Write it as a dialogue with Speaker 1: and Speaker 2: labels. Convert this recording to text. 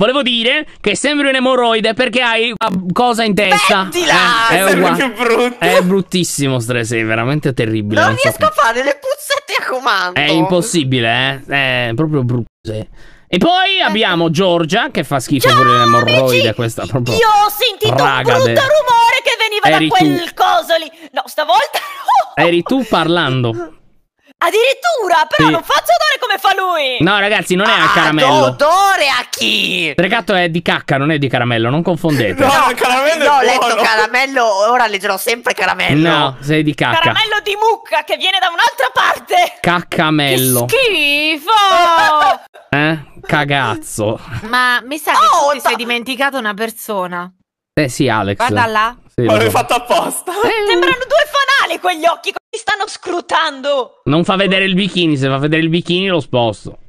Speaker 1: Volevo dire che sembri un emorroide perché hai una cosa in testa. Mettila! Eh, è, eh, uguale. più brutto. è bruttissimo stress, è veramente terribile. Non, non riesco so a fare le puzzette a comando. È impossibile, eh. È proprio brutto. Sì. E poi eh. abbiamo Giorgia che fa schifo Ciao, pure l'emorroide questa proprio. Io ho sentito un brutto rumore che veniva Eri da quel tu. coso lì. No, stavolta no. Eri tu parlando. Addirittura, però sì. non faccio odore come fa lui. No, ragazzi, non è ah, a caramello. odore a chi? Stregato è di cacca, non è di caramello, non confondete. no, no caramello No, ho letto caramello, ora leggerò sempre caramello. No, sei di cacca. Caramello di mucca che viene da un'altra parte. Caccamello. Che schifo! eh? Cagazzo. Ma mi sa che oh, ti sei dimenticato una persona. Eh sì, Alex. Guarda là. Sì, Ma l'hai fatto apposta. Eh. Sembrano due fanali quegli occhi stanno scrutando! Non fa vedere il bikini, se fa vedere il bikini lo sposto.